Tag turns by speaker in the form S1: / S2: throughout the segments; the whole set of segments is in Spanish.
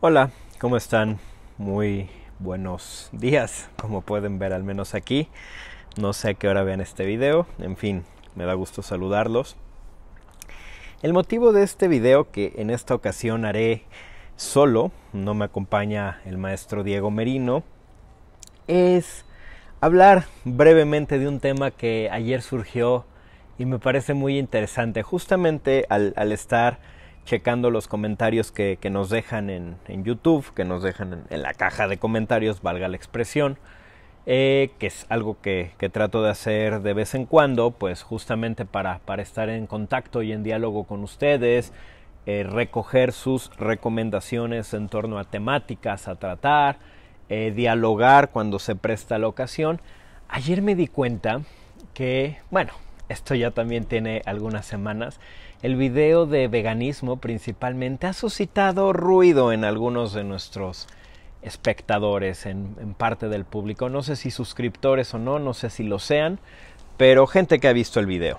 S1: Hola, ¿cómo están? Muy buenos días, como pueden ver al menos aquí. No sé a qué hora vean este video, en fin, me da gusto saludarlos. El motivo de este video que en esta ocasión haré solo, no me acompaña el maestro Diego Merino, es hablar brevemente de un tema que ayer surgió y me parece muy interesante, justamente al, al estar checando los comentarios que, nos dejan en, YouTube, que nos dejan en, la caja de comentarios, valga la expresión, eh, que es algo que, trato de hacer de vez en cuando, pues justamente para, para estar en contacto y en diálogo con ustedes, eh, recoger sus recomendaciones en torno a temáticas a tratar, eh, dialogar cuando se presta la ocasión. Ayer me di cuenta que, bueno, esto ya también tiene algunas semanas, el video de veganismo principalmente ha suscitado ruido en algunos de nuestros espectadores, en, parte del público. No sé si suscriptores o no, no sé si lo sean, pero gente que ha visto el video.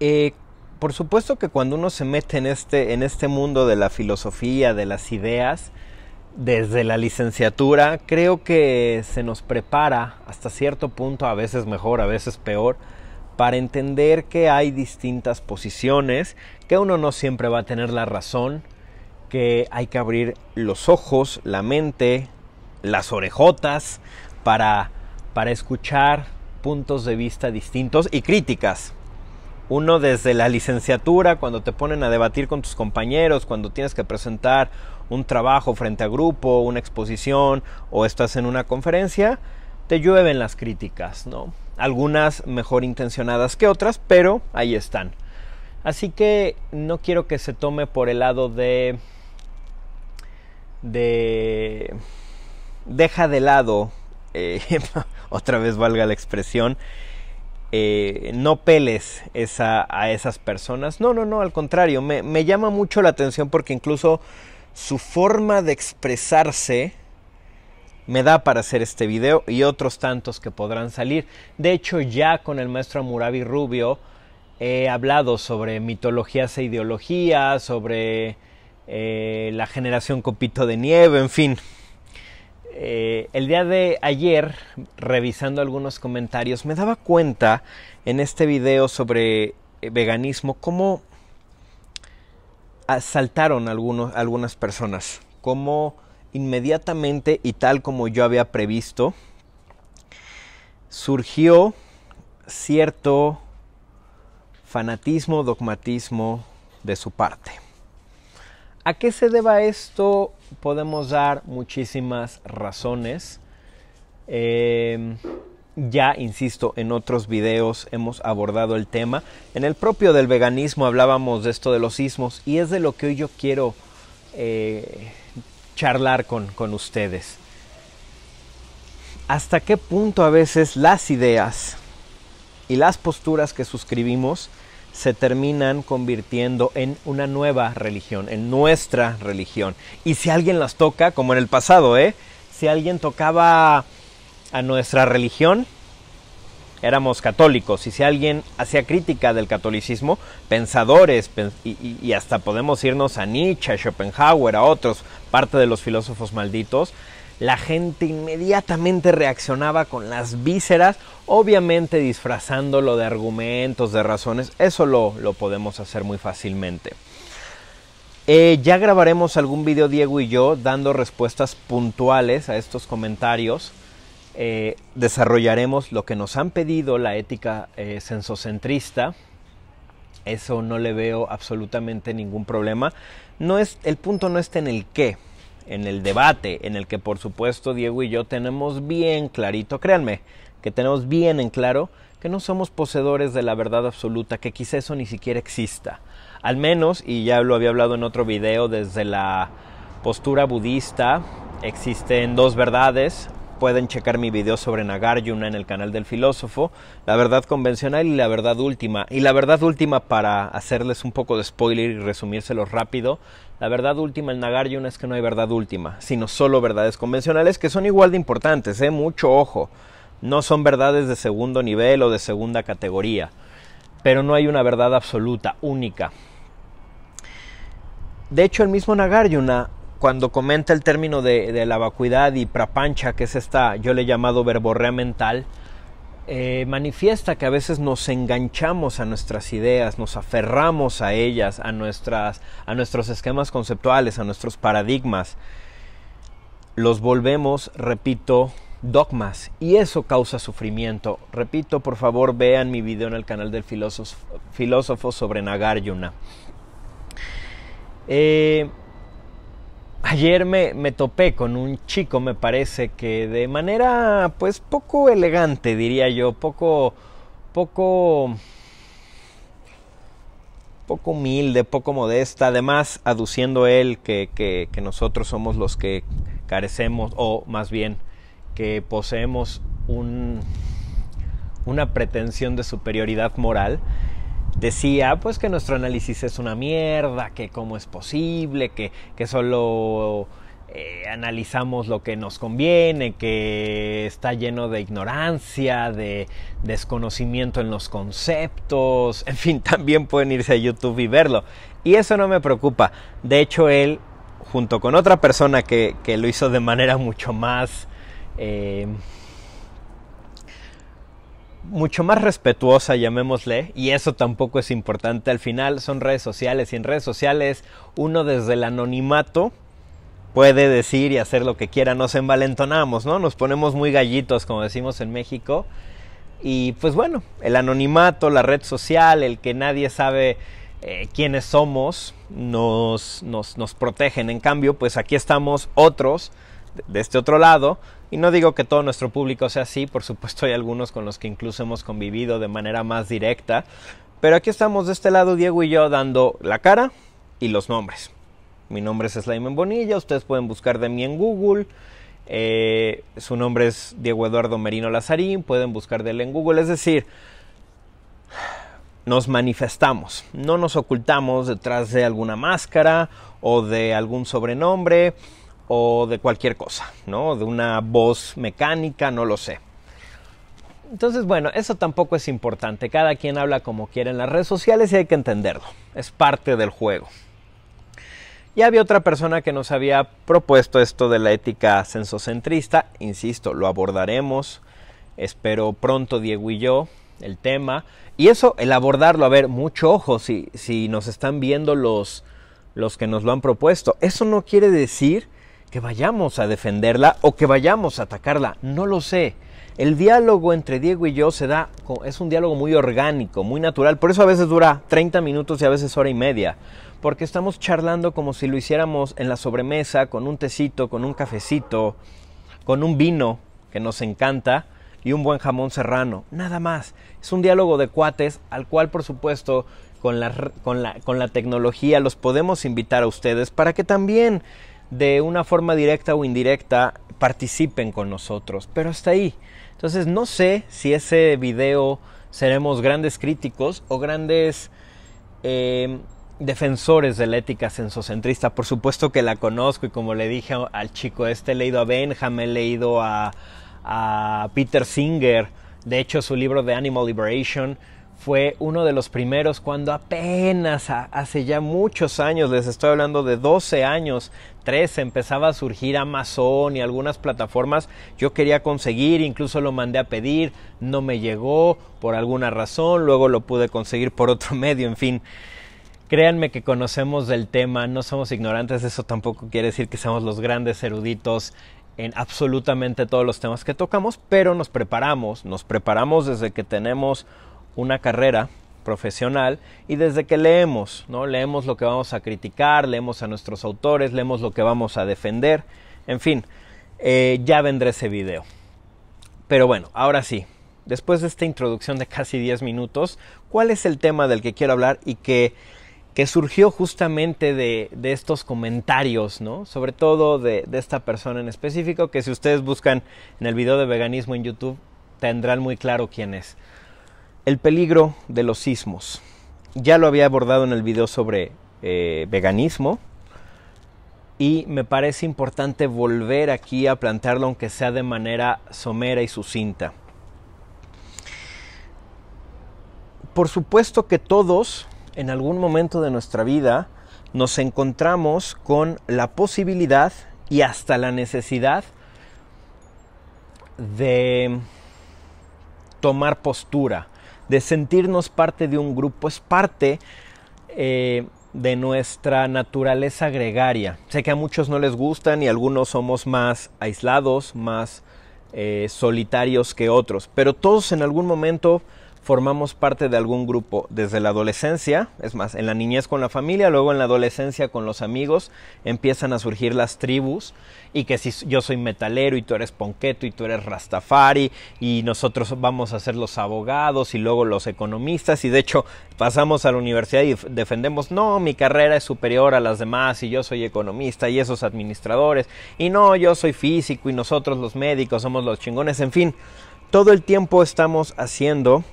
S1: Eh, por supuesto que cuando uno se mete este, en este mundo de la filosofía, de las ideas, desde la licenciatura, creo que se nos prepara hasta cierto punto, a veces mejor, a veces peor, para entender que hay distintas posiciones, que uno no siempre va a tener la razón, que hay que abrir los ojos, la mente, las orejotas para, para escuchar puntos de vista distintos y críticas. Uno desde la licenciatura, cuando te ponen a debatir con tus compañeros, cuando tienes que presentar un trabajo frente a grupo, una exposición o estás en una conferencia, te llueven las críticas, ¿no? algunas mejor intencionadas que otras, pero ahí están. Así que no quiero que se tome por el lado de... de... deja de lado, eh, otra vez valga la expresión, eh, no peles esa, a esas personas. No, no, no, al contrario, me llama mucho la atención porque incluso su forma de expresarse me da para hacer este video y otros tantos que podrán salir. De hecho, ya con el maestro Amurabi Rubio he hablado sobre mitologías e ideologías, sobre eh, la generación copito de nieve, en fin. Eh, el día de ayer, revisando algunos comentarios, me daba cuenta en este video sobre eh, veganismo cómo asaltaron ah, algunos, algunas personas, cómo Inmediatamente y tal como yo había previsto, surgió cierto fanatismo, dogmatismo de su parte. ¿A qué se deba esto? Podemos dar muchísimas razones. Em, ya, insisto, en otros videos hemos abordado el tema. En el propio del veganismo hablábamos de esto de los sismos y es de lo que hoy yo quiero eh, charlar con, con ustedes. ¿Hasta qué punto a veces las ideas y las posturas que suscribimos se terminan convirtiendo en una nueva religión, en nuestra religión. Y si alguien las toca, como en el pasado, ¿eh? Si alguien tocaba a nuestra religión, éramos católicos. Y si alguien hacía crítica del catolicismo, pensadores, y, y hasta podemos irnos a Nietzsche, a Schopenhauer, a otros, parte de los filósofos malditos, la gente inmediatamente reaccionaba con las vísceras, obviamente disfrazándolo de argumentos, de razones, eso lo, lo podemos hacer muy fácilmente. Eh, ya grabaremos algún video Diego y yo dando respuestas puntuales a estos comentarios. Eh, desarrollaremos lo que nos han pedido la ética eh, sensocentrista, eso no le veo absolutamente ningún problema. No es, el punto no está en el qué, en el debate, en el que por supuesto Diego y yo tenemos bien clarito, créanme, que tenemos bien en claro que no somos poseedores de la verdad absoluta, que quizá eso ni siquiera exista. Al menos, y ya lo había hablado en otro video, desde la postura budista existen dos verdades, pueden checar mi video sobre Nagarjuna en el canal del filósofo, la verdad convencional y la verdad última. Y la verdad última, para hacerles un poco de spoiler y resumírselo rápido, la verdad última en Nagarjuna es que no hay verdad última, sino solo verdades convencionales que son igual de importantes, ¿eh? mucho ojo. No son verdades de segundo nivel o de segunda categoría, pero no hay una verdad absoluta, única. De hecho, el mismo Nagarjuna cuando comenta el término de, la vacuidad y prapancha, que es esta, yo le he llamado verborrea mental, eh, manifiesta que a veces nos enganchamos a nuestras ideas, nos aferramos a ellas, a, nuestras, a nuestros esquemas conceptuales, a nuestros paradigmas. Los volvemos, repito, dogmas y eso causa sufrimiento. Repito, por favor, vean mi video en el canal del filósofo, filósofo sobre Nagarjuna. Eh, Ayer me, me, topé con un chico, me parece, que de manera pues poco elegante, diría yo, poco, poco, poco humilde, poco modesta, además aduciendo él que, que, que nosotros somos los que carecemos, o más bien, que poseemos un, una pretensión de superioridad moral decía pues que nuestro análisis es una mierda, que cómo es posible, que, solo eh, analizamos lo que nos conviene, que está lleno de ignorancia, de desconocimiento en los conceptos, en fin, también pueden irse a YouTube y verlo. Y eso no me preocupa. De hecho, él, junto con otra persona que, lo hizo de manera mucho más... Eh, mucho más respetuosa, llamémosle, y eso tampoco es importante. Al final son redes sociales y en redes sociales uno desde el anonimato puede decir y hacer lo que quiera, nos envalentonamos, ¿no? Nos ponemos muy gallitos, como decimos en México. Y pues bueno, el anonimato, la red social, el que nadie sabe eh, quiénes somos, nos, nos, nos protegen. En cambio, pues aquí estamos otros, de este otro lado, y no digo que todo nuestro público sea así, por supuesto hay algunos con los que incluso hemos convivido de manera más directa, pero aquí estamos de este lado Diego y yo dando la cara y los nombres. Mi nombre es Slime Bonilla, ustedes pueden buscar de mí en Google. Eh, su nombre es Diego Eduardo Merino Lazarín, pueden buscar de él en Google. Es decir, nos manifestamos, no nos ocultamos detrás de alguna máscara o de algún sobrenombre o de cualquier cosa, ¿no? De una voz mecánica, no lo sé. Entonces, bueno, eso tampoco es importante. Cada quien habla como quiere en las redes sociales y hay que entenderlo. Es parte del juego. Ya había otra persona que nos había propuesto esto de la ética censocentrista. Insisto, lo abordaremos. Espero pronto Diego y yo el tema. Y eso, el abordarlo, a ver, mucho ojo si, si nos están viendo los, los que nos lo han propuesto. Eso no quiere decir que vayamos a defenderla o que vayamos a atacarla, no lo sé. El diálogo entre Diego y yo se da, es un diálogo muy orgánico, muy natural, por eso a veces dura 30 minutos y a veces hora y media, porque estamos charlando como si lo hiciéramos en la sobremesa, con un tecito, con un cafecito, con un vino que nos encanta y un buen jamón serrano, nada más. Es un diálogo de cuates al cual por supuesto con la, con la, con la tecnología los podemos invitar a ustedes para que también de una forma directa o indirecta participen con nosotros, pero hasta ahí. Entonces no sé si ese video seremos grandes críticos o grandes em, defensores de la ética sensocentrista. Por supuesto que la conozco y como le dije al chico este, he leído a Benjamin, he leído a Peter Singer, de hecho su libro de Animal Liberation fue uno de los primeros cuando apenas hace ya muchos años, les estoy hablando de 12 años, 13, empezaba a surgir Amazon y algunas plataformas. Yo quería conseguir, incluso lo mandé a pedir, no me llegó por alguna razón, luego lo pude conseguir por otro medio, en fin. Créanme que conocemos del tema, no somos ignorantes, eso tampoco quiere decir que seamos los grandes eruditos en absolutamente todos los temas que tocamos, pero nos preparamos, nos preparamos desde que tenemos una carrera profesional y desde que leemos, ¿no? Leemos lo que vamos a criticar, leemos a nuestros autores, leemos lo que vamos a defender, en fin, eh, ya vendré ese video. Pero bueno, ahora sí, después de esta introducción de casi 10 minutos, ¿cuál es el tema del que quiero hablar y que, que surgió justamente de, estos comentarios, ¿no? Sobre todo de esta persona en específico, que si ustedes buscan en el video de veganismo en YouTube, tendrán muy claro quién es. El peligro de los sismos. Ya lo había abordado en el video sobre eh, veganismo y me parece importante volver aquí a plantearlo aunque sea de manera somera y sucinta. Por supuesto que todos en algún momento de nuestra vida nos encontramos con la posibilidad y hasta la necesidad de tomar postura, de sentirnos parte de un grupo, es parte eh, de nuestra naturaleza gregaria. Sé que a muchos no les gustan y algunos somos más aislados, más eh, solitarios que otros, pero todos en algún momento formamos parte de algún grupo desde la adolescencia, es más, en la niñez con la familia, luego en la adolescencia con los amigos, empiezan a surgir las tribus y que si yo soy metalero y tú eres ponqueto y tú eres rastafari y nosotros vamos a ser los abogados y luego los economistas y de hecho pasamos a la universidad y defendemos, no, mi carrera es superior a las demás y yo soy economista y esos administradores y no, yo soy físico y nosotros los médicos somos los chingones, en fin, todo el tiempo estamos haciendo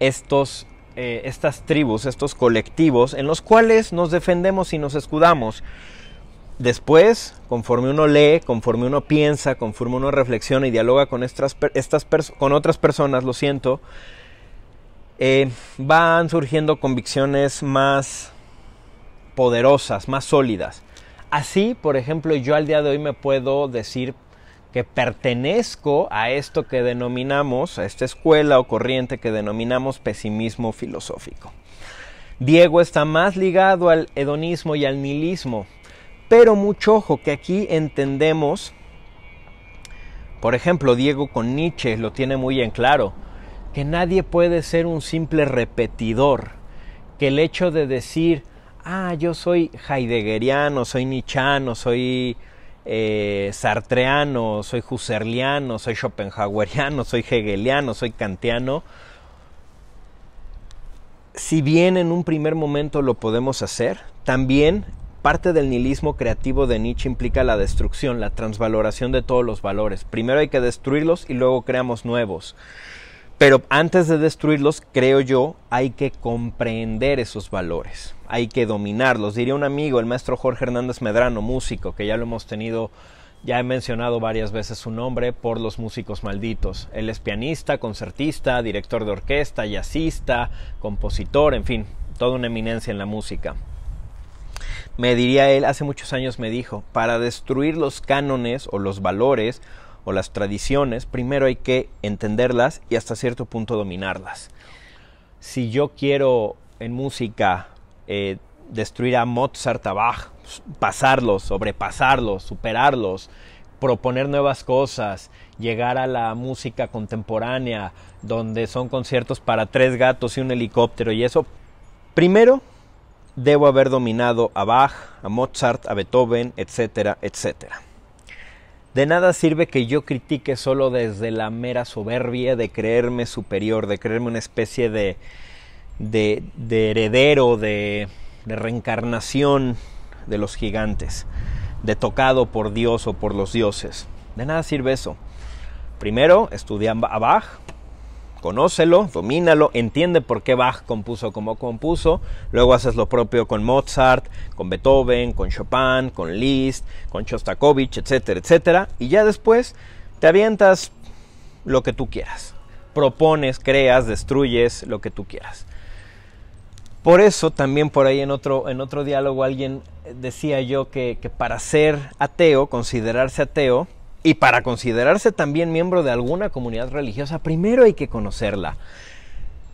S1: estos, eh, estas tribus, estos colectivos en los cuales nos defendemos y nos escudamos. Después, conforme uno lee, conforme uno piensa, conforme uno reflexiona y dialoga con, estas, estas con otras personas, lo siento, eh, van surgiendo convicciones más poderosas, más sólidas. Así, por ejemplo, yo al día de hoy me puedo decir que pertenezco a esto que denominamos, a esta escuela o corriente que denominamos pesimismo filosófico. Diego está más ligado al hedonismo y al nihilismo, pero mucho ojo que aquí entendemos, por ejemplo, Diego con Nietzsche lo tiene muy en claro, que nadie puede ser un simple repetidor, que el hecho de decir, ah, yo soy heideggeriano, soy nichano, soy eh, sartreano, soy husserliano, soy schopenhaueriano, soy hegeliano, soy kantiano. Si bien en un primer momento lo podemos hacer, también parte del nihilismo creativo de Nietzsche implica la destrucción, la transvaloración de todos los valores. Primero hay que destruirlos y luego creamos nuevos. Pero antes de destruirlos, creo yo, hay que comprender esos valores, hay que dominarlos. Diría un amigo, el maestro Jorge Hernández Medrano, músico, que ya lo hemos tenido, ya he mencionado varias veces su nombre por los músicos malditos. Él es pianista, concertista, director de orquesta, jazzista, compositor, en fin, toda una eminencia en la música. Me diría él, hace muchos años me dijo, para destruir los cánones o los valores, o las tradiciones, primero hay que entenderlas y hasta cierto punto dominarlas. Si yo quiero en música eh, destruir a Mozart, a Bach, pues, pasarlos, sobrepasarlos, superarlos, proponer nuevas cosas, llegar a la música contemporánea, donde son conciertos para tres gatos y un helicóptero y eso, primero debo haber dominado a Bach, a Mozart, a Beethoven, etcétera, etcétera. De nada sirve que yo critique solo desde la mera soberbia de creerme superior, de creerme una especie de, de, heredero, de, de reencarnación de los gigantes, de tocado por Dios o por los dioses. De nada sirve eso. Primero, estudian a conócelo, domínalo, entiende por qué Bach compuso como compuso, luego haces lo propio con Mozart, con Beethoven, con Chopin, con Liszt, con Shostakovich, etcétera, etcétera, y ya después te avientas lo que tú quieras, propones, creas, destruyes lo que tú quieras. Por eso también por ahí en otro, en otro diálogo alguien decía yo que para ser ateo, considerarse ateo, y para considerarse también miembro de alguna comunidad religiosa, primero hay que conocerla.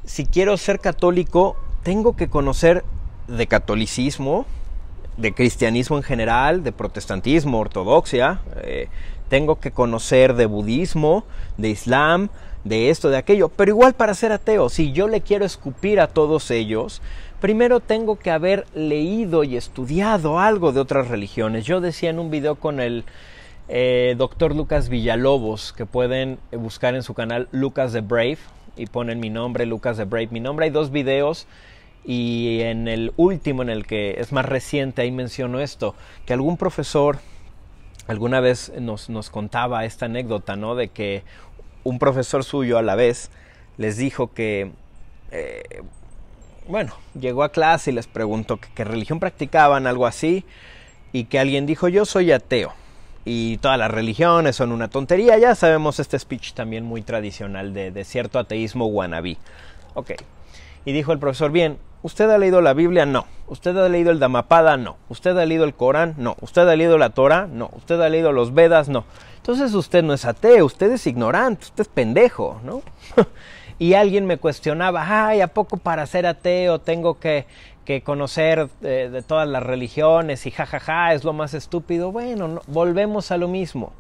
S1: Si quiero ser católico, tengo que conocer de catolicismo, de cristianismo en general, de protestantismo, ortodoxia, eh, tengo que conocer de budismo, de islam, de esto, de aquello, pero igual para ser ateo, si yo le quiero escupir a todos ellos, primero tengo que haber leído y estudiado algo de otras religiones. Yo decía en un video con el eh, doctor Lucas Villalobos, que pueden buscar en su canal Lucas the Brave y ponen mi nombre, Lucas the Brave. Mi nombre hay dos videos y en el último, en el que es más reciente, ahí menciono esto, que algún profesor alguna vez nos, contaba esta anécdota, ¿no? De que un profesor suyo a la vez les dijo que... Eh, bueno, llegó a clase y les preguntó qué religión practicaban, algo así, y que alguien dijo, yo soy ateo y todas las religiones son una tontería. Ya sabemos este speech también muy tradicional de, cierto ateísmo guanabí. Ok. Y dijo el profesor, bien, ¿usted ha leído la Biblia? No. ¿Usted ha leído el Dhammapada? No. ¿Usted ha leído el Corán? No. ¿Usted ha leído la Torah? No. ¿Usted ha leído los Vedas? No. Entonces usted no es ateo, usted es ignorante, usted es pendejo, ¿no? y alguien me cuestionaba, ay, ¿a poco para ser ateo tengo que, que conocer eh, de todas las religiones y jajaja ja, ja, es lo más estúpido? Bueno, volvemos a lo mismo.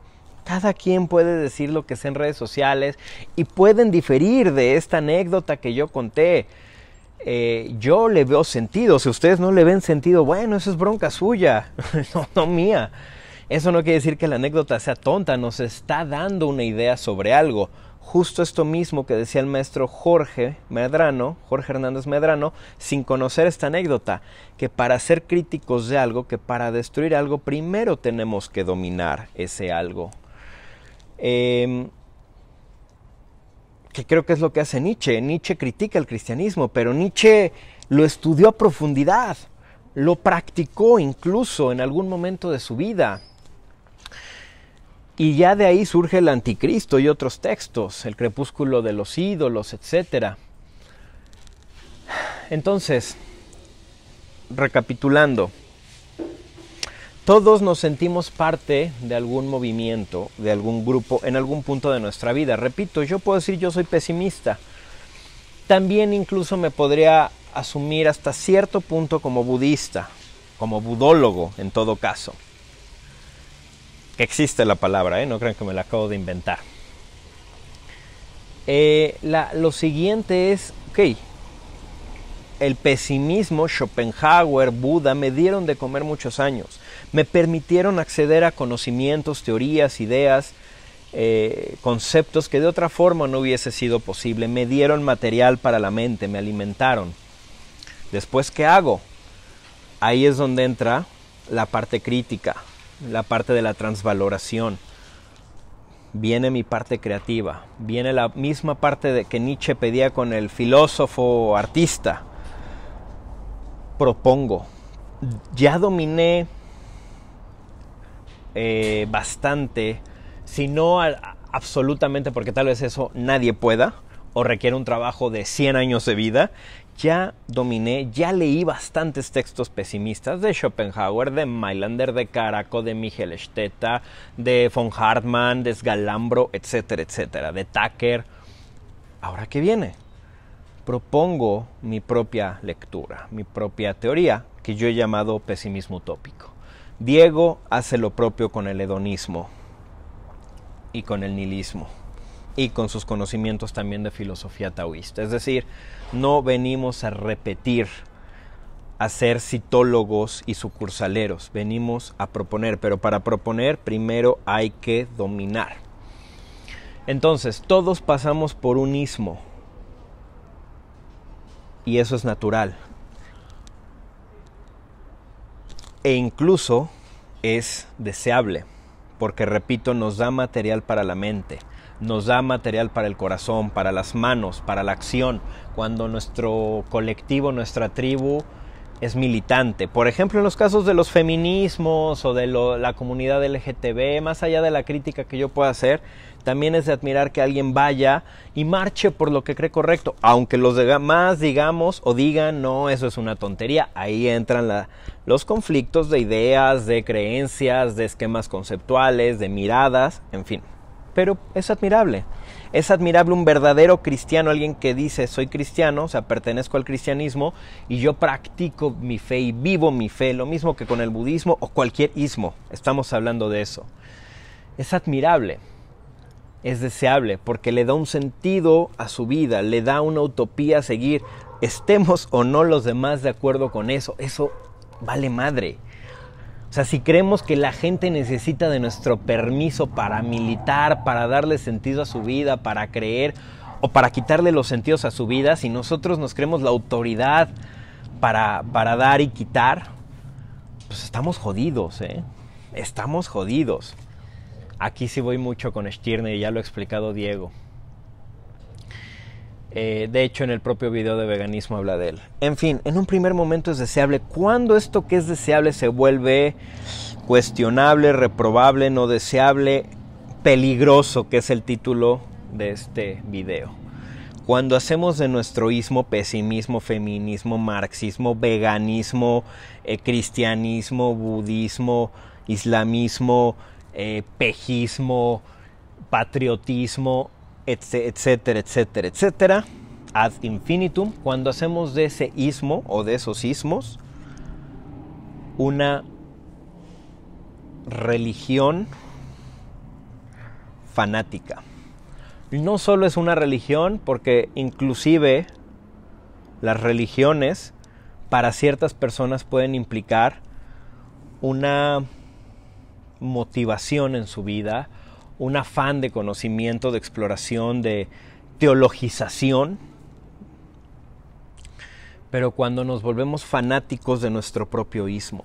S1: Cada quien puede decir lo que sea en redes sociales y pueden diferir de esta anécdota que yo conté. Eh, yo le veo sentido, si ustedes no le ven sentido, bueno, eso es bronca suya, no mía. Eso no quiere decir que la anécdota sea tonta, nos está dando una idea sobre algo justo esto mismo que decía el maestro Jorge Medrano, Jorge Hernández Medrano, sin conocer esta anécdota, que para ser críticos de algo, que para destruir algo, primero tenemos que dominar ese algo. Em, que creo que es lo que hace Nietzsche. Nietzsche critica el cristianismo, pero Nietzsche lo estudió a profundidad, lo practicó incluso en algún momento de su vida. Y ya de ahí surge el anticristo y otros textos, el crepúsculo de los ídolos, etc. Entonces, recapitulando, todos nos sentimos parte de algún movimiento, de algún grupo, en algún punto de nuestra vida. Repito, yo puedo decir yo soy pesimista. También incluso me podría asumir hasta cierto punto como budista, como budólogo en todo caso que existe la palabra, ¿eh? no crean que me la acabo de inventar. Eh, lo siguiente es, ok, el pesimismo, Schopenhauer, Buda, me dieron de comer muchos años, me permitieron acceder a conocimientos, teorías, ideas, eh, conceptos que de otra forma no hubiese sido posible, me dieron material para la mente, me alimentaron. Después, ¿qué hago? Ahí es donde entra la parte crítica, la parte de la transvaloración, viene mi parte creativa, viene la misma parte de que Nietzsche pedía con el filósofo artista. Propongo, ya dominé eh, bastante, si no absolutamente, porque tal vez eso nadie pueda, o requiere un trabajo de 100 años de vida, ya dominé, ya leí bastantes textos pesimistas de Schopenhauer, de Mailander, de Caraco, de Michel Stetta, de von Hartmann, de Sgalambro, etcétera, etcétera, de Tucker. Ahora qué viene? Propongo mi propia lectura, mi propia teoría, que yo he llamado pesimismo utópico. Diego hace lo propio con el hedonismo y con el nihilismo y con sus conocimientos también de filosofía taoísta. Es decir, no venimos a repetir, a ser citólogos y sucursaleros, venimos a proponer, pero para proponer primero hay que dominar. Entonces, todos pasamos por un istmo y eso es natural. E incluso es deseable, porque repito, nos da material para la mente nos da material para el corazón, para las manos, para la acción, cuando nuestro colectivo, nuestra tribu es militante. Por ejemplo, en los casos de los feminismos o de la comunidad LGTB, más allá de la crítica que yo pueda hacer, también es de admirar que alguien vaya y marche por lo que cree correcto, aunque los demás digamos o digan, no, eso es una tontería. Ahí entran los conflictos de ideas, de creencias, de esquemas conceptuales, de miradas, en fin pero es admirable. Es admirable un verdadero cristiano, alguien que dice soy cristiano, o sea, pertenezco al cristianismo y yo practico mi fe y vivo mi fe, lo mismo que con el budismo o cualquier ismo, estamos hablando de eso. Es admirable, es deseable, porque le da un sentido a su vida, le da una utopía a seguir, estemos o no los demás de acuerdo con eso, eso vale madre. O sea, si creemos que la gente necesita de nuestro permiso para militar, para darle sentido a su vida, para creer o para quitarle los sentidos a su vida, si nosotros nos creemos la autoridad para, para dar y quitar, pues estamos jodidos, ¿eh? Estamos jodidos. Aquí sí voy mucho con Stirner y ya lo ha explicado Diego. Eh, de hecho, en el propio video de veganismo habla de él. En fin, en un primer momento es deseable. Cuando esto que es deseable se vuelve cuestionable, reprobable, no deseable, peligroso, que es el título de este video. Cuando hacemos de nuestro ismo pesimismo, feminismo, marxismo, veganismo, eh, cristianismo, budismo, islamismo, eh, pejismo, patriotismo, etcétera, etcétera, etcétera, ad infinitum, cuando hacemos de ese ismo o de esos ismos una religión fanática. No solo es una religión, porque inclusive las religiones para ciertas personas pueden implicar una motivación en su vida un afán de conocimiento, de exploración, de teologización. Pero cuando nos volvemos fanáticos de nuestro propio ismo,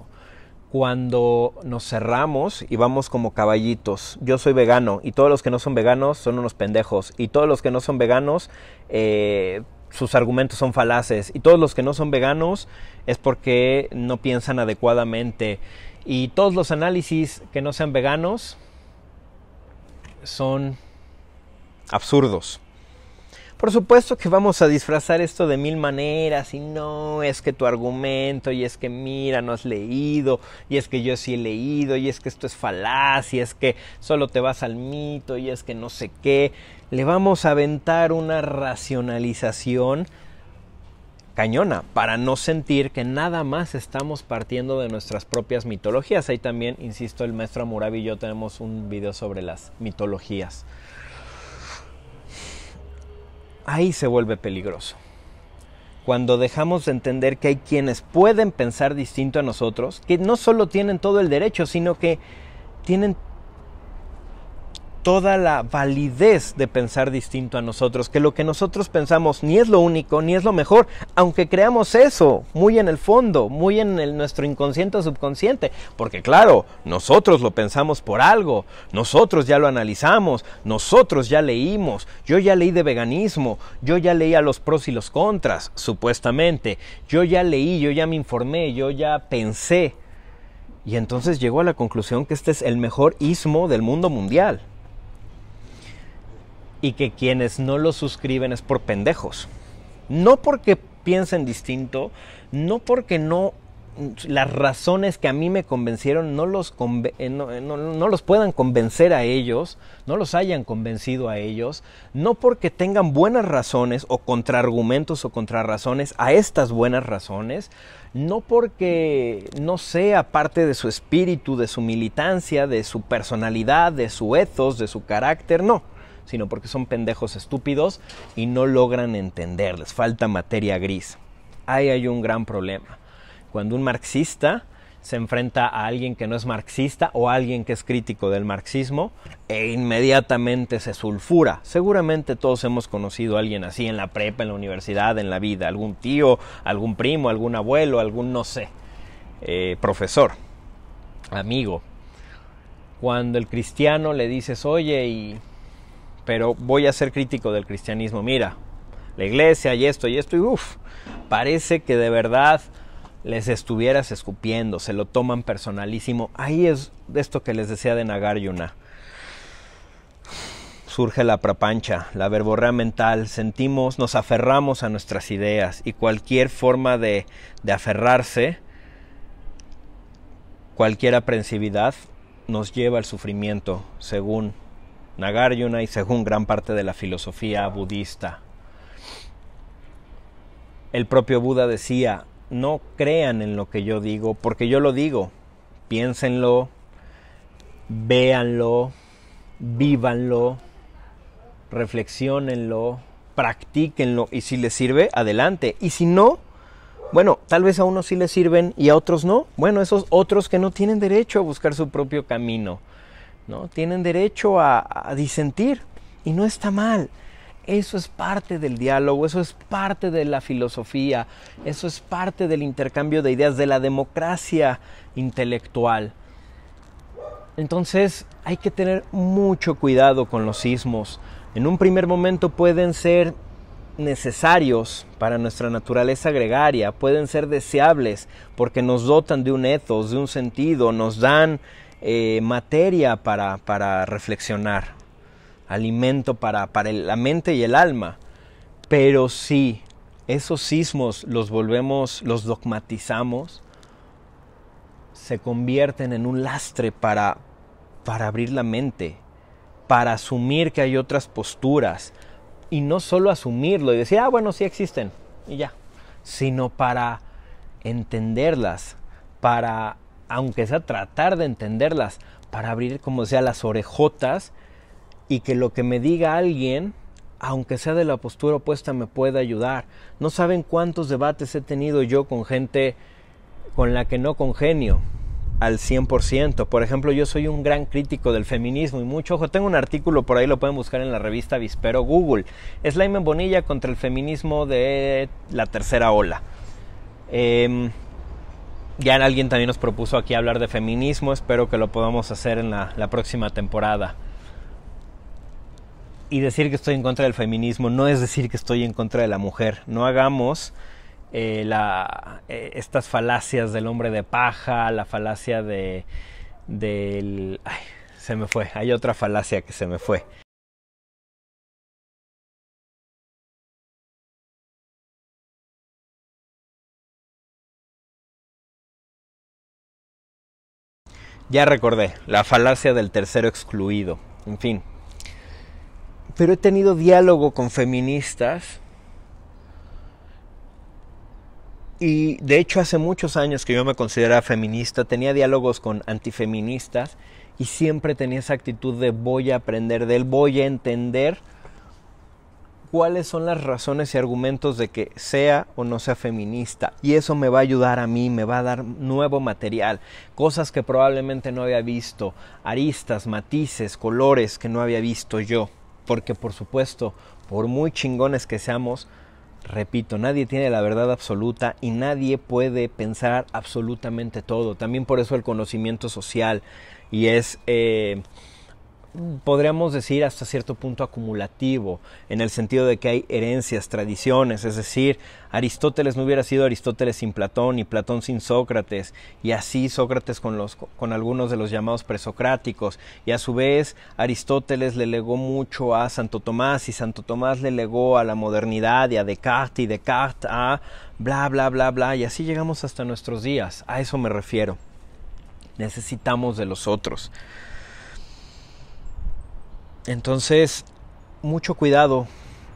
S1: cuando nos cerramos y vamos como caballitos. Yo soy vegano y todos los que no son veganos son unos pendejos. Y todos los que no son veganos, eh, sus argumentos son falaces. Y todos los que no son veganos es porque no piensan adecuadamente. Y todos los análisis que no sean veganos son absurdos. Por supuesto que vamos a disfrazar esto de mil maneras y no es que tu argumento y es que mira, no has leído y es que yo sí he leído y es que esto es falaz y es que solo te vas al mito y es que no sé qué. Le vamos a aventar una racionalización cañona para no sentir que nada más estamos partiendo de nuestras propias mitologías. Ahí también, insisto, el maestro Amurabi y yo tenemos un video sobre las mitologías. Ahí se vuelve peligroso. Cuando dejamos de entender que hay quienes pueden pensar distinto a nosotros, que no solo tienen todo el derecho, sino que tienen toda la validez de pensar distinto a nosotros, que lo que nosotros pensamos ni es lo único, ni es lo mejor, aunque creamos eso, muy en el fondo, muy en nuestro inconsciente o subconsciente, porque claro, nosotros lo pensamos por algo, nosotros ya lo analizamos, nosotros ya leímos, yo ya leí de veganismo, yo ya leí a los pros y los contras, supuestamente, yo ya leí, yo ya me informé, yo ya pensé. Y entonces llegó a la conclusión que este es el mejor ismo del mundo mundial y que quienes no lo suscriben es por pendejos. No porque piensen distinto, no porque no las razones que a mí me convencieron no los, eh, eh, no, los puedan convencer a ellos, no los hayan convencido a ellos, no porque tengan buenas razones o contraargumentos o contrarrazones a estas buenas razones, no porque no sea parte de su espíritu, de su militancia, de su personalidad, de su ethos, de su carácter, no sino porque son pendejos estúpidos y no logran entenderles. falta materia gris. Ahí hay un gran problema. Cuando un marxista se enfrenta a alguien que no es marxista o a alguien que es crítico del marxismo e inmediatamente se sulfura. Seguramente todos hemos conocido a alguien así en la prepa, en la universidad, en la vida, algún tío, algún primo, algún abuelo, algún no sé, eh, profesor, amigo. Cuando el cristiano le dices, oye, y pero voy a ser crítico del cristianismo. Mira, la iglesia y esto y esto y uff, parece que de verdad les estuvieras escupiendo, se lo toman personalísimo. Ahí es esto que les decía de Nagar Surge la prapancha, la verborrea mental, sentimos, nos aferramos a nuestras ideas y cualquier forma de, de aferrarse, cualquier aprensividad, nos lleva al sufrimiento, según Nagarjuna y según gran parte de la filosofía budista. El propio Buda decía, no crean en lo que yo digo, porque yo lo digo. Piénsenlo, véanlo, vívanlo, reflexionenlo, practíquenlo y si les sirve, adelante. Y si no, bueno, tal vez a unos sí les sirven y a otros no. Bueno, esos otros que no tienen derecho a buscar su propio camino. Tienen derecho a, a disentir y no está mal. Eso es parte del diálogo, eso es parte de la filosofía, eso es parte del intercambio de ideas, de la democracia intelectual. Entonces hay que tener mucho cuidado con los sismos. En un primer momento pueden ser necesarios para nuestra naturaleza gregaria, pueden ser deseables porque nos dotan de un ethos, de un sentido, nos dan eh, materia para, para, reflexionar, alimento para, para la mente y el alma. Pero si esos sismos los volvemos, los dogmatizamos, se convierten en un lastre para, para abrir la mente, para asumir que hay otras posturas y no solo asumirlo y decir, ah, bueno, sí existen y ya, sino para entenderlas, para aunque sea tratar de entenderlas, para abrir como sea las orejotas y que lo que me diga alguien, aunque sea de la postura opuesta, me pueda ayudar. No saben cuántos debates he tenido yo con gente con la que no congenio al 100%. Por ejemplo, yo soy un gran crítico del feminismo y mucho ojo, tengo un artículo por ahí, lo pueden buscar en la revista Vispero Google. Es Laime Bonilla contra el feminismo de la tercera ola. Eh, ya alguien también nos propuso aquí hablar de feminismo, espero que lo podamos hacer en la, próxima temporada. Y decir que estoy en contra del feminismo no es decir que estoy en contra de la mujer. No hagamos eh, eh, estas falacias del hombre de paja, la falacia de, del... Ay, se me fue, hay otra falacia que se me fue. Ya recordé, la falacia del tercero excluido, en fin. Pero he tenido diálogo con feministas y de hecho hace muchos años que yo me consideraba feminista, tenía diálogos con antifeministas y siempre tenía esa actitud de voy a aprender de él, voy a entender cuáles son las razones y argumentos de que sea o no sea feminista. Y eso me va a ayudar a mí, me va a dar nuevo material, cosas que probablemente no había visto, aristas, matices, colores que no había visto yo. Porque por supuesto, por muy chingones que seamos, Repito, nadie tiene la verdad absoluta y nadie puede pensar absolutamente todo. También por eso el conocimiento social y es eh, podríamos decir hasta cierto punto acumulativo, en el sentido de que hay herencias, tradiciones, es decir, Aristóteles no hubiera sido Aristóteles sin Platón y Platón sin Sócrates, y así Sócrates con, los, con algunos de los llamados presocráticos, y a su vez Aristóteles le legó mucho a Santo Tomás y Santo Tomás le legó a la modernidad y a Descartes y Descartes a bla bla bla bla, y así llegamos hasta nuestros días, a eso me refiero. Necesitamos de los otros. Entonces, mucho cuidado.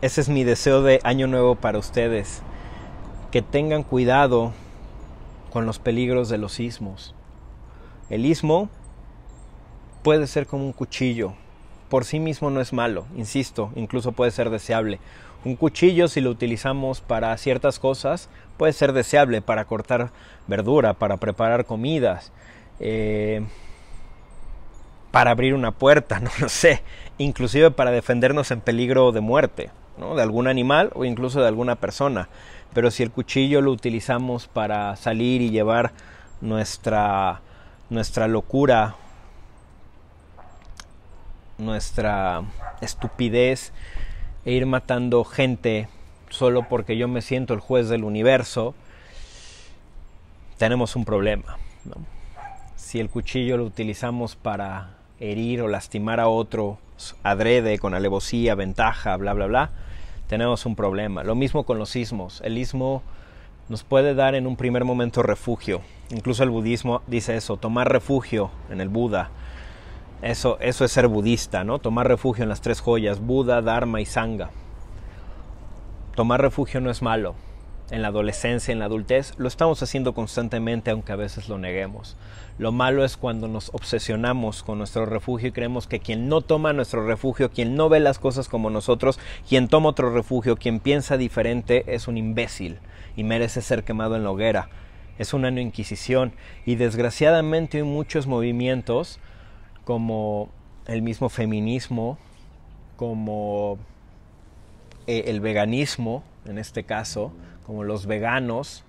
S1: Ese es mi deseo de año nuevo para ustedes. Que tengan cuidado con los peligros de los sismos. El istmo puede ser como un cuchillo. Por sí mismo no es malo, insisto, incluso puede ser deseable. Un cuchillo, si lo utilizamos para ciertas cosas, puede ser deseable para cortar verdura, para preparar comidas, eh, para abrir una puerta, no lo sé inclusive para defendernos en peligro de muerte, ¿no? de algún animal o incluso de alguna persona. Pero si el cuchillo lo utilizamos para salir y llevar nuestra, nuestra locura, nuestra estupidez e ir matando gente solo porque yo me siento el juez del universo, tenemos un problema. ¿no? Si el cuchillo lo utilizamos para herir o lastimar a otro adrede, con alevosía, ventaja, bla, bla, bla, tenemos un problema. Lo mismo con los sismos. El ismo nos puede dar en un primer momento refugio. Incluso el budismo dice eso, tomar refugio en el Buda. Eso, eso es ser budista, ¿no? Tomar refugio en las tres joyas, Buda, Dharma y Sangha. Tomar refugio no es malo, en la adolescencia, en la adultez, lo estamos haciendo constantemente aunque a veces lo neguemos. Lo malo es cuando nos obsesionamos con nuestro refugio y creemos que quien no toma nuestro refugio, quien no ve las cosas como nosotros, quien toma otro refugio, quien piensa diferente, es un imbécil y merece ser quemado en la hoguera. Es una no inquisición y desgraciadamente hay muchos movimientos como el mismo feminismo, como eh, el veganismo en este caso, como los veganos,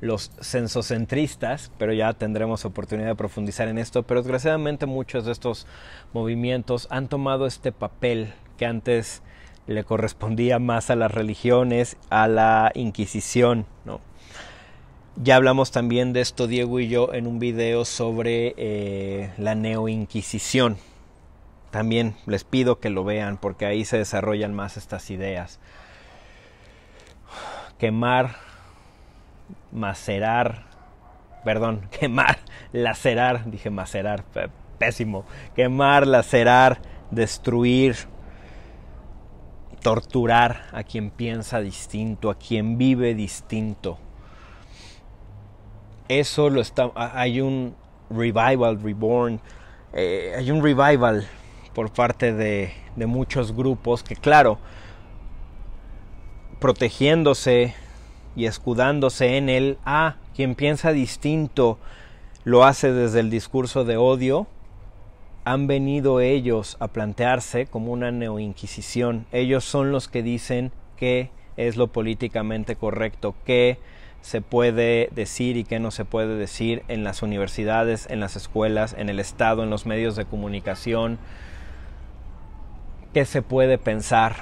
S1: los censocentristas, pero ya tendremos oportunidad de profundizar en esto, pero desgraciadamente muchos de estos movimientos han tomado este papel que antes le correspondía más a las religiones, a la Inquisición, ¿no? Ya hablamos también de esto Diego y yo en un video sobre la eh, la neoinquisición. También les pido que lo vean porque ahí se desarrollan más estas ideas quemar, macerar, perdón, quemar, lacerar, dije macerar, pésimo, quemar, lacerar, destruir, torturar a quien piensa distinto, a quien vive distinto. Eso lo está, hay un revival, reborn, eh, hay un revival por parte de muchos grupos que claro, protegiéndose y escudándose en él. A. Ah, quien piensa distinto lo hace desde el discurso de odio. Han venido ellos a plantearse como una neoinquisición. Ellos son los que dicen qué es lo políticamente correcto, qué se puede decir y qué no se puede decir en las universidades, en las escuelas, en el Estado, en los medios de comunicación, qué se puede pensar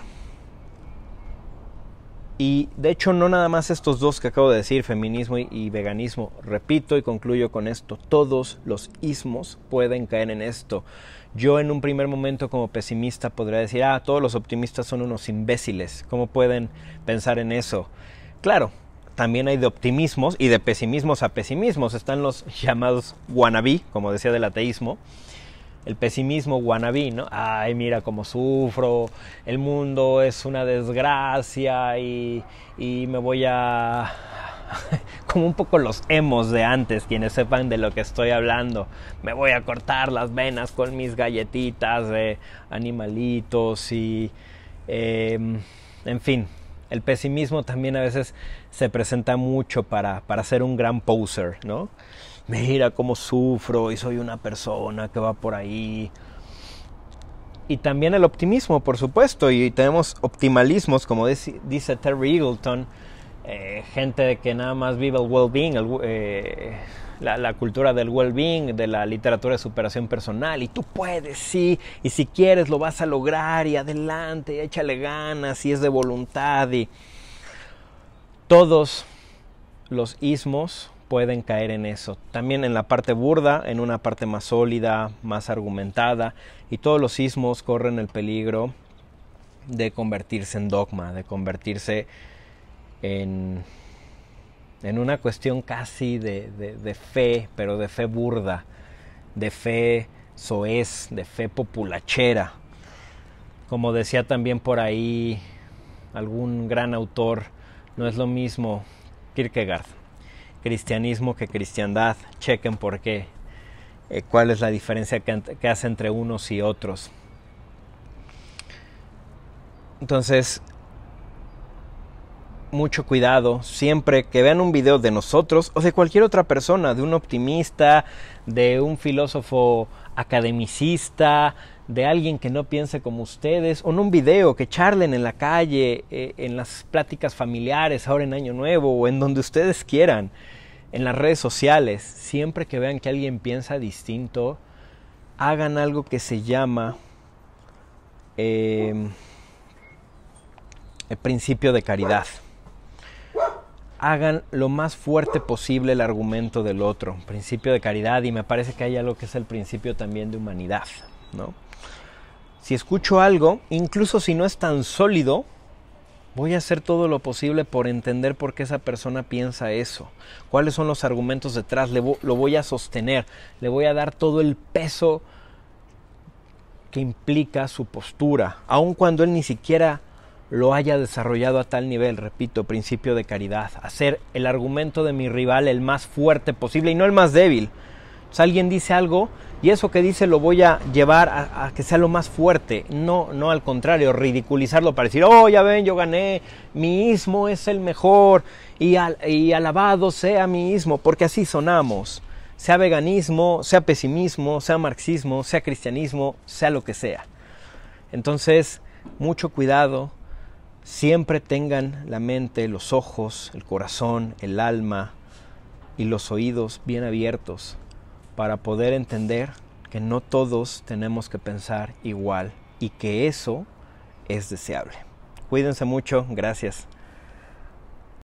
S1: y de hecho no nada más estos dos que acabo de decir, feminismo y, veganismo. Repito y concluyo con esto, todos los ismos pueden caer en esto. Yo en un primer momento como pesimista podría decir, ah, todos los optimistas son unos imbéciles, ¿cómo pueden pensar en eso? Claro, también hay de optimismos y de pesimismos a pesimismos. Están los llamados wannabe, como decía del ateísmo, el pesimismo wannabe, ¿no? Ay, mira cómo sufro, el mundo es una desgracia y, y me voy a... como un poco los emos de antes, quienes sepan de lo que estoy hablando. Me voy a cortar las venas con mis galletitas de animalitos y... Em, en fin, el pesimismo también a veces se presenta mucho para, para ser un gran poser, ¿no? mira cómo sufro y soy una persona que va por ahí. Y también el optimismo, por supuesto, y tenemos optimalismos, como dice, Terry Eagleton, eh, gente que nada más vive el well-being, eh, la, cultura del well-being, de la literatura de superación personal, y tú puedes, sí, y si quieres lo vas a lograr, y adelante, échale ganas, y es de voluntad, y todos los ismos pueden caer en eso. También en la parte burda, en una parte más sólida, más argumentada, y todos los sismos corren el peligro de convertirse en dogma, de convertirse en, una cuestión casi de, de fe, pero de fe burda, de fe soez, de fe populachera. Como decía también por ahí algún gran autor, no es lo mismo Kierkegaard cristianismo que cristiandad. Chequen por qué. Eh, cuál es la diferencia que, que hace entre unos y otros. Entonces, mucho cuidado siempre que vean un video de nosotros o de cualquier otra persona, de un optimista, de un filósofo academicista, de alguien que no piense como ustedes, o en un video que charlen en la calle, eh, en las pláticas familiares, ahora en Año Nuevo, o en donde ustedes quieran, en las redes sociales, siempre que vean que alguien piensa distinto, hagan algo que se llama em, el principio de caridad. Hagan lo más fuerte posible el argumento del otro, principio de caridad, y me parece que hay algo que es el principio también de humanidad. ¿no? Si escucho algo, incluso si no es tan sólido, voy a hacer todo lo posible por entender por qué esa persona piensa eso, cuáles son los argumentos detrás, lo voy a sostener, le voy a dar todo el peso que implica su postura, aun cuando él ni siquiera lo haya desarrollado a tal nivel, repito, principio de caridad, hacer el argumento de mi rival el más fuerte posible y no el más débil, o sea, alguien dice algo y eso que dice lo voy a llevar a, que sea lo más fuerte. No, no al contrario, ridiculizarlo para decir, oh, ya ven, yo gané, mi ismo es el mejor y, y alabado sea mi ismo, porque así sonamos. Sea veganismo, sea pesimismo, sea marxismo, sea cristianismo, sea lo que sea. Entonces, mucho cuidado, siempre tengan la mente, los ojos, el corazón, el alma y los oídos bien abiertos para poder entender que no todos tenemos que pensar igual y que eso es deseable. Cuídense mucho, gracias.